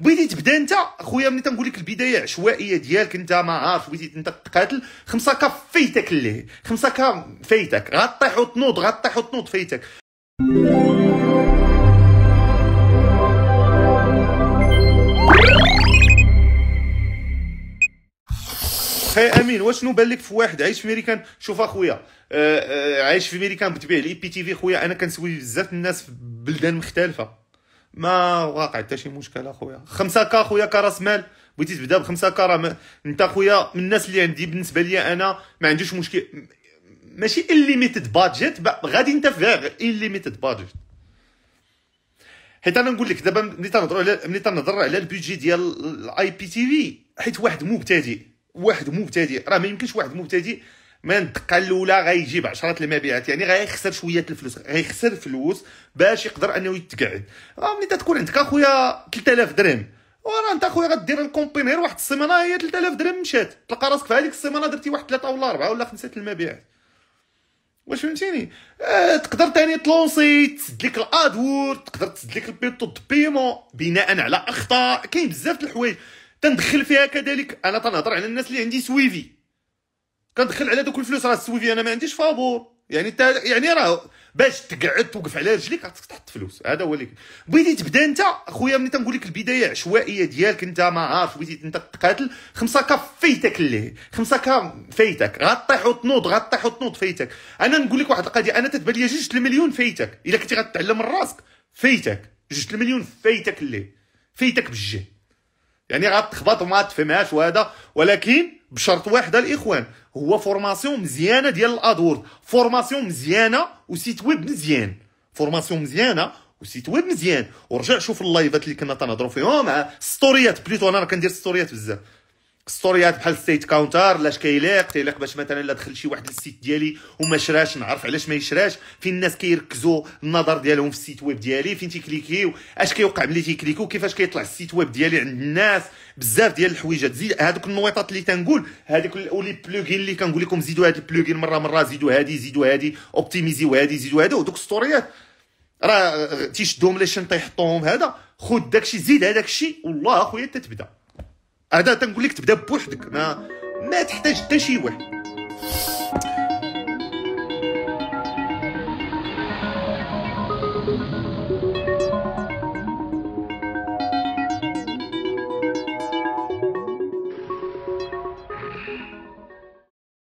بغيتي تبدا انت خويا ملي تنقول لك البدايه عشوائيه ديالك انت ما عارف بغيتي انت تقاتل خمسه كا فايتك اللي خمسه كا فايتك غطيح وتنوض غطيح وتنوض فايتك خي امين واشنو بان لك في واحد عايش في امريكان شوف اخويا آه، آه، عايش في امريكان بتبيع الاي بي تي في خويا انا كنسوي بزاف الناس في بلدان مختلفه ما واقع حتى شي مشكل اخويا 5 كا اخويا كراس مال بغيتي تبدا ب 5 كا راه انت اخويا من الناس اللي عندي بالنسبه لي انا ما عنديش مشكل ماشي انليميتد بادجيت غادي انت في انليميتد بادجيت حيت انا نقول لك دابا ملي تنهضروا على ملي تنهضر على البيجي ديال الاي بي تي في حيت واحد مبتدئ واحد مبتدئ راه ما يمكنش واحد مبتدئ من الدقه الاولى غيجيب 10 المبيعات يعني غيخسر شويه الفلوس غيخسر فلوس باش يقدر انه يتقعد راه ملي تكون عندك اخويا 3000 درهم وراه انت اخويا غدير الكومبينير واحد السيمانه هي 3000 درهم مشات تلقى راسك في هذيك السيمانه درتي واحد 3 ولا 4 ولا 5 المبيعات واش فهمتيني آه تقدر تاني تلونسي تسد لك الادور تقدر تسد لك البيتو بيمون بناء على اخطاء كاين بزاف د الحوايج تندخل فيها كذلك انا تنهضر على الناس اللي عندي سويفي كندخل على دوك الفلوس راه السويفي انا ما عنديش فابور يعني انت يعني راه باش تقعد توقف على رجليك خاصك تحط فلوس هذا هو اللي بغيتي تبدا انت خويا ملي تنقول لك البدايه عشوائيه ديالك انت ما عارف بغيتي انت تقاتل 5 كا فايتك اللي 5 كا فايتك غطيح وتنوض غطيح وتنوض فايتك انا نقول لك واحد القضيه انا تتبان لي جوج المليون فايتك الا كنتي غتعلم من راسك فايتك جوج المليون فايتك اللي فايتك بالجه يعني غتخبط وما تفهمهاش وهذا ولكن بشرط واحده الاخوان هو فورماسيون مزيانه ديال الادورد فورماسيون مزيانه وسيت ويب مزيان فورماسيون مزيانه وسيت ويب مزيان ورجع شوف اللايفات اللي كنا تنهضروا فيهم مع ستوريات بليتو انا كندير ستوريات بزاف ستوريات بحال ستيت كاونتر لاش كيليق تيليق باش مثلا الا دخل شي واحد للسيت ديالي وما شراش نعرف علاش ما يشراش فين الناس كيركزوا النظر ديالهم في السيت ويب ديالي فين تيكليكيو اش كيوقع ملي تيكليكيو كيفاش كيطلع السيت ويب ديالي عند الناس بزاف ديال الحويجات زيد هذوك النويطات اللي تنقول هذوك ولي بلوغين اللي كنقول لكم زيدوا هذه البلوغين مره مره زيدوا هادي زيدوا هادي اوبتيميزيو هادي زيدوا هادو دوك ستوريات راه آه، تيشدهم لي شنطه يحطوهم هذا خذ داكشي زيد هذاك الشيء والله اخويا تتبدا هذا تنقول لك تبدا بوحدك ما ما تحتاج حتى شي واحد